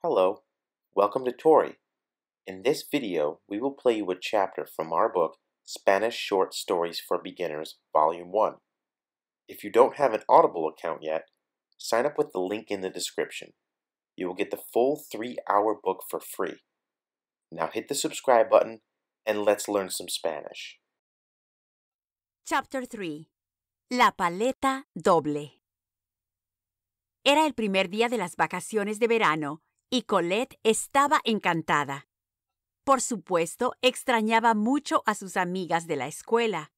Hello, welcome to Tori. In this video, we will play you a chapter from our book, Spanish Short Stories for Beginners, Volume 1. If you don't have an Audible account yet, sign up with the link in the description. You will get the full three-hour book for free. Now hit the subscribe button, and let's learn some Spanish. Chapter 3 La paleta doble Era el primer día de las vacaciones de verano y colette estaba encantada por supuesto extrañaba mucho a sus amigas de la escuela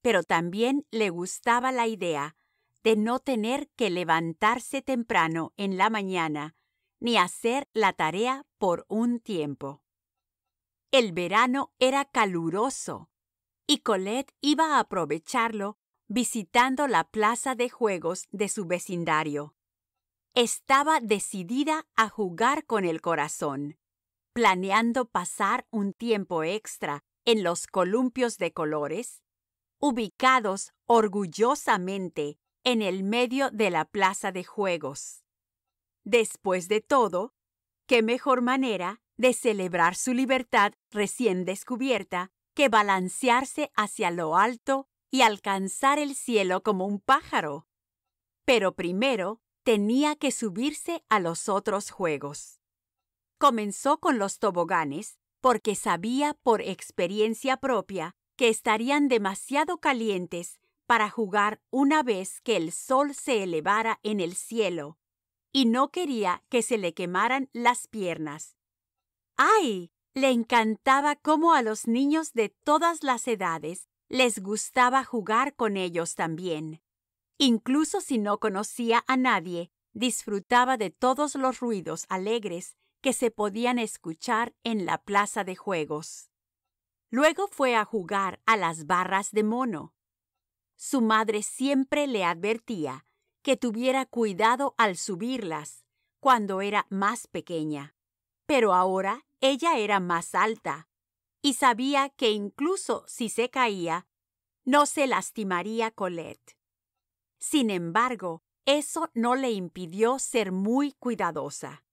pero también le gustaba la idea de no tener que levantarse temprano en la mañana ni hacer la tarea por un tiempo. El verano era caluroso y Colette iba a aprovecharlo visitando la plaza de juegos de su vecindario estaba decidida a jugar con el corazón planeando pasar un tiempo extra en los columpios de colores ubicados orgullosamente en el medio de la plaza de juegos. Después de todo, qué mejor manera de celebrar su libertad recién descubierta que balancearse hacia lo alto y alcanzar el cielo como un pájaro. Pero primero tenía que subirse a los otros juegos. Comenzó con los toboganes porque sabía por experiencia propia que estarían demasiado calientes para jugar una vez que el sol se elevara en el cielo, y no quería que se le quemaran las piernas. ¡Ay! Le encantaba cómo a los niños de todas las edades les gustaba jugar con ellos también incluso si no conocía a nadie disfrutaba de todos los ruidos alegres que se podían escuchar en la plaza de juegos luego fue a jugar a las barras de mono su madre siempre le advertía que tuviera cuidado al subirlas cuando era más pequeña pero ahora ella era más alta y sabía que incluso si se caía no se lastimaría Colette sin embargo eso no le impidió ser muy cuidadosa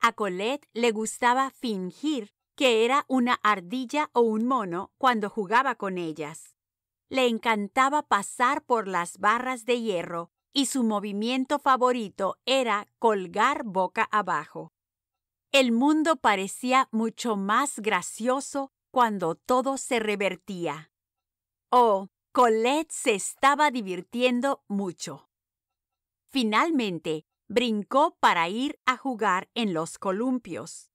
a colette le gustaba fingir que era una ardilla o un mono cuando jugaba con ellas le encantaba pasar por las barras de hierro y su movimiento favorito era colgar boca abajo. El mundo parecía mucho más gracioso cuando todo se revertía. Oh, colette se estaba divirtiendo mucho finalmente brincó para ir a jugar en los columpios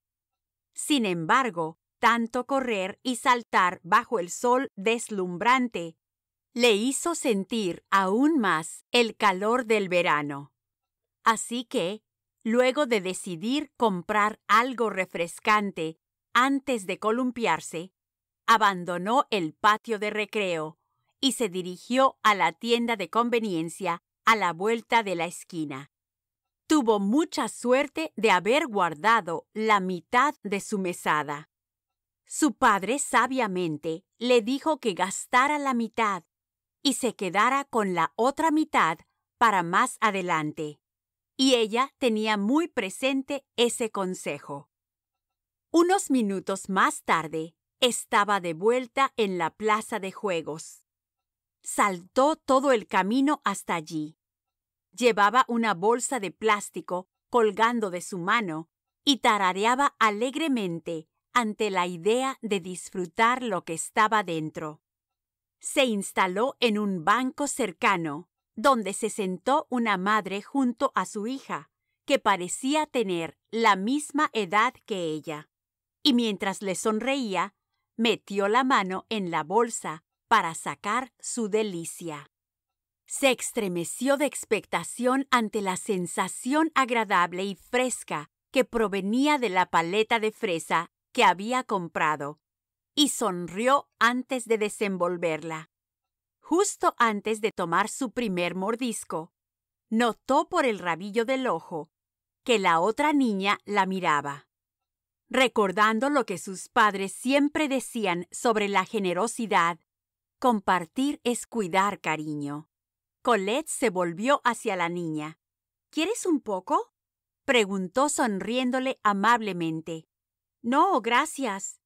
sin embargo tanto correr y saltar bajo el sol deslumbrante le hizo sentir aún más el calor del verano así que luego de decidir comprar algo refrescante antes de columpiarse abandonó el patio de recreo y se dirigió a la tienda de conveniencia a la vuelta de la esquina. Tuvo mucha suerte de haber guardado la mitad de su mesada. Su padre sabiamente le dijo que gastara la mitad y se quedara con la otra mitad para más adelante. Y ella tenía muy presente ese consejo. Unos minutos más tarde, estaba de vuelta en la plaza de juegos saltó todo el camino hasta allí llevaba una bolsa de plástico colgando de su mano y tarareaba alegremente ante la idea de disfrutar lo que estaba dentro. Se instaló en un banco cercano, donde se sentó una madre junto a su hija, que parecía tener la misma edad que ella. Y mientras le sonreía, metió la mano en la bolsa para sacar su delicia se estremeció de expectación ante la sensación agradable y fresca que provenía de la paleta de fresa que había comprado y sonrió antes de desenvolverla. Justo antes de tomar su primer mordisco, notó por el rabillo del ojo que la otra niña la miraba. Recordando lo que sus padres siempre decían sobre la generosidad compartir es cuidar cariño colette se volvió hacia la niña quieres un poco preguntó sonriéndole amablemente no gracias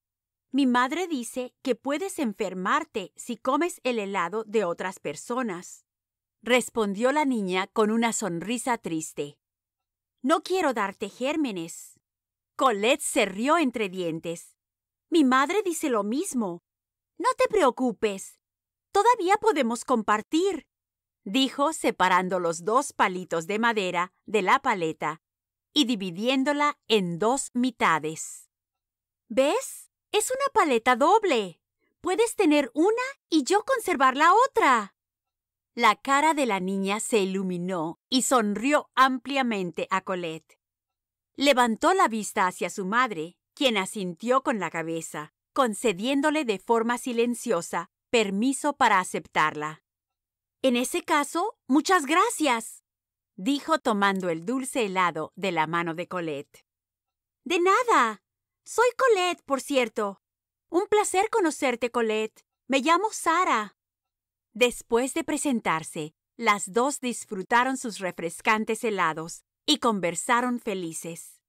mi madre dice que puedes enfermarte si comes el helado de otras personas respondió la niña con una sonrisa triste no quiero darte gérmenes colette se rió entre dientes mi madre dice lo mismo no te preocupes todavía podemos compartir dijo separando los dos palitos de madera de la paleta y dividiéndola en dos mitades. ¿Ves? Es una paleta doble. Puedes tener una y yo conservar la otra. La cara de la niña se iluminó y sonrió ampliamente a Colette. Levantó la vista hacia su madre, quien asintió con la cabeza, concediéndole de forma silenciosa permiso para aceptarla. En ese caso, muchas gracias, dijo tomando el dulce helado de la mano de Colette. De nada. Soy Colette, por cierto. Un placer conocerte, Colette. Me llamo Sara. Después de presentarse, las dos disfrutaron sus refrescantes helados y conversaron felices.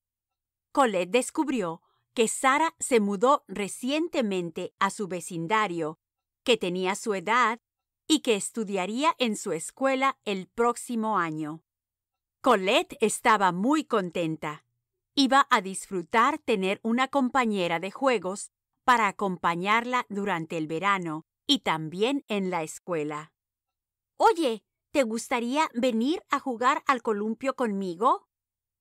Colette descubrió que Sara se mudó recientemente a su vecindario que tenía su edad y que estudiaría en su escuela el próximo año colette estaba muy contenta iba a disfrutar tener una compañera de juegos para acompañarla durante el verano y también en la escuela oye te gustaría venir a jugar al columpio conmigo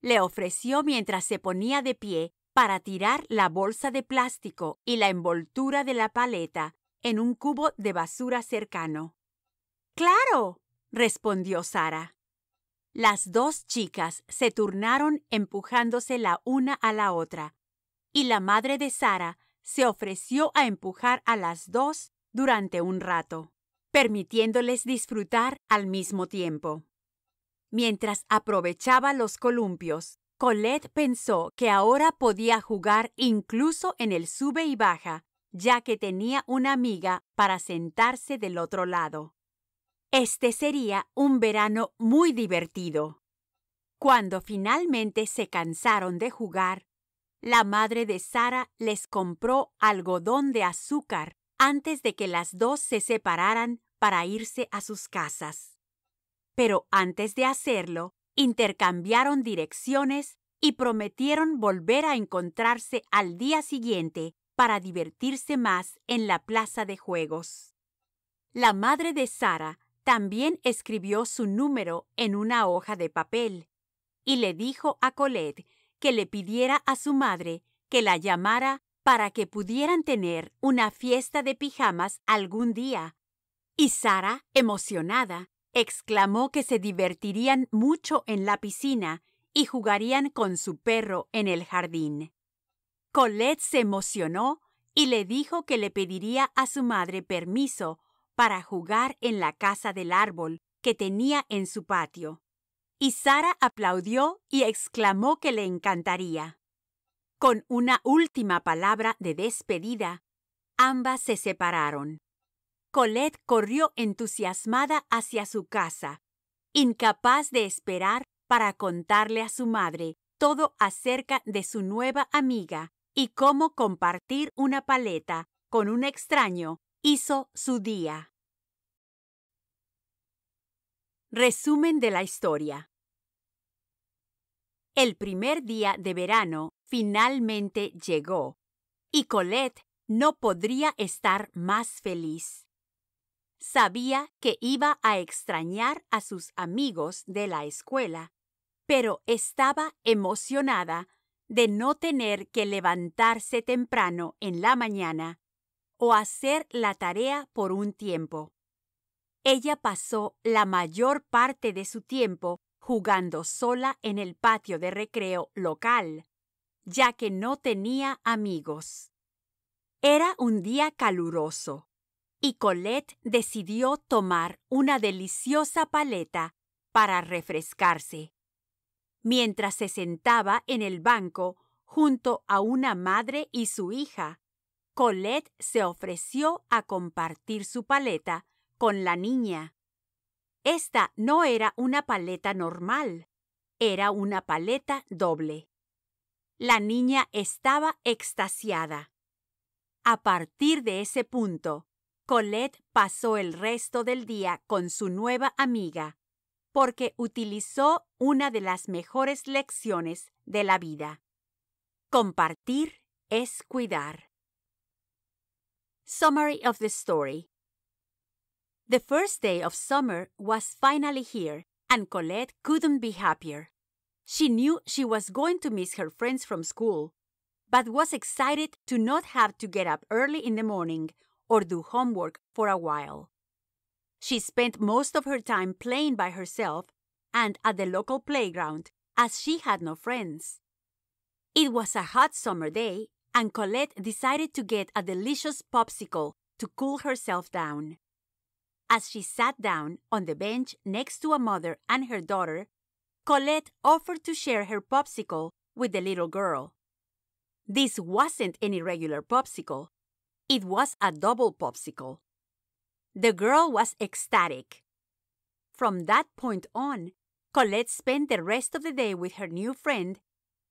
le ofreció mientras se ponía de pie para tirar la bolsa de plástico y la envoltura de la paleta en un cubo de basura cercano claro respondió sara las dos chicas se turnaron empujándose la una a la otra y la madre de sara se ofreció a empujar a las dos durante un rato permitiéndoles disfrutar al mismo tiempo mientras aprovechaba los columpios colette pensó que ahora podía jugar incluso en el sube y baja ya que tenía una amiga para sentarse del otro lado. Este sería un verano muy divertido. Cuando finalmente se cansaron de jugar, la madre de Sara les compró algodón de azúcar antes de que las dos se separaran para irse a sus casas. Pero antes de hacerlo, intercambiaron direcciones y prometieron volver a encontrarse al día siguiente para divertirse más en la plaza de juegos. La madre de Sara también escribió su número en una hoja de papel y le dijo a Colette que le pidiera a su madre que la llamara para que pudieran tener una fiesta de pijamas algún día. Y Sara, emocionada, exclamó que se divertirían mucho en la piscina y jugarían con su perro en el jardín colette se emocionó y le dijo que le pediría a su madre permiso para jugar en la casa del árbol que tenía en su patio y sara aplaudió y exclamó que le encantaría con una última palabra de despedida ambas se separaron colette corrió entusiasmada hacia su casa incapaz de esperar para contarle a su madre todo acerca de su nueva amiga y cómo compartir una paleta con un extraño hizo su día. Resumen de la historia. El primer día de verano finalmente llegó y Colette no podría estar más feliz. Sabía que iba a extrañar a sus amigos de la escuela, pero estaba emocionada de no tener que levantarse temprano en la mañana o hacer la tarea por un tiempo. Ella pasó la mayor parte de su tiempo jugando sola en el patio de recreo local, ya que no tenía amigos. Era un día caluroso, y Colette decidió tomar una deliciosa paleta para refrescarse mientras se sentaba en el banco junto a una madre y su hija colette se ofreció a compartir su paleta con la niña esta no era una paleta normal era una paleta doble la niña estaba extasiada a partir de ese punto colette pasó el resto del día con su nueva amiga porque utilizó una de las mejores lecciones de la vida. Compartir es cuidar. Summary of the story. The first day of summer was finally here, and Colette couldn't be happier. She knew she was going to miss her friends from school, but was excited to not have to get up early in the morning or do homework for a while. She spent most of her time playing by herself and at the local playground as she had no friends. It was a hot summer day, and Colette decided to get a delicious popsicle to cool herself down. As she sat down on the bench next to a mother and her daughter, Colette offered to share her popsicle with the little girl. This wasn't any regular popsicle. It was a double popsicle, the girl was ecstatic. From that point on, Colette spent the rest of the day with her new friend,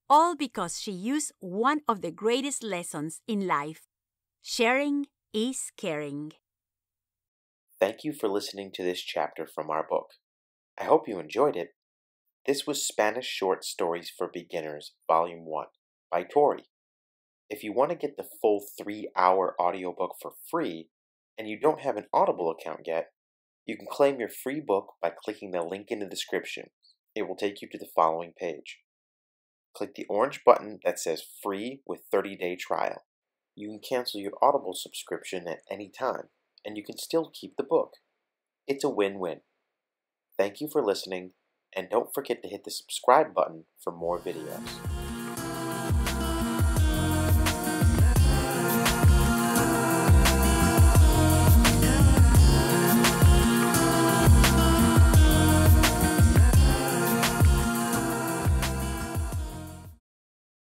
all because she used one of the greatest lessons in life sharing is caring. Thank you for listening to this chapter from our book. I hope you enjoyed it. This was Spanish Short Stories for Beginners, Volume 1 by Tori. If you want to get the full three hour audiobook for free, and you don't have an Audible account yet, you can claim your free book by clicking the link in the description. It will take you to the following page. Click the orange button that says Free with 30 Day Trial. You can cancel your Audible subscription at any time, and you can still keep the book. It's a win win. Thank you for listening, and don't forget to hit the subscribe button for more videos.